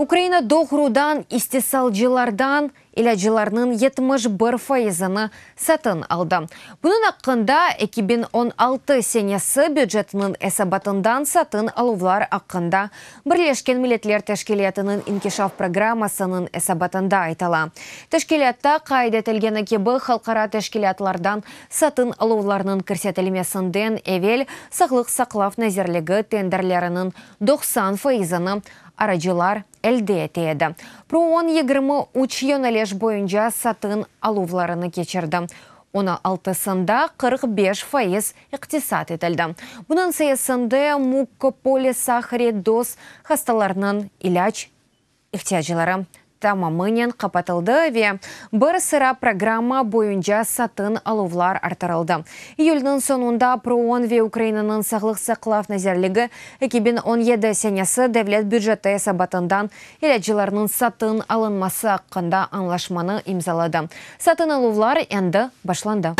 Украина доғырудан, истесал жылардан елі жыларның 71 файызыны сатын алды. Бұның аққында 2016 сенесі бюджетінің әсабатындан сатын алуылар аққында Бірлешкен Милетлер Тәшкелетінің инкешав программасының әсабатында айтала. Тәшкелетті қайда тәлгені кебі қалқара тәшкелетлардан сатын алуыларының кірсетілмесінден әвел сақлық сақлав Нәзірлігі тендерлерінің 90 файызыны Араджылар әлде етеді. Про 10-20 уч елеш бойынша сатын алувларыны кечірді. Оны алтысында 45 файыз иқтисат етілді. Бұның саясында муккополе сахаре дос хасталарының иляч ихтияжылары мынен қапатылды ве бір сыра программа бойынша сатын алулар артырылды. Июльдің соңында проон ве Украинаның сағлық сақлав назарлығы 2017 сенесі дәвлет бюджеті сабатындан еләтшілерінің сатын алынмасы аққында анлашманы имзалады. Сатын алулар әнді башланды.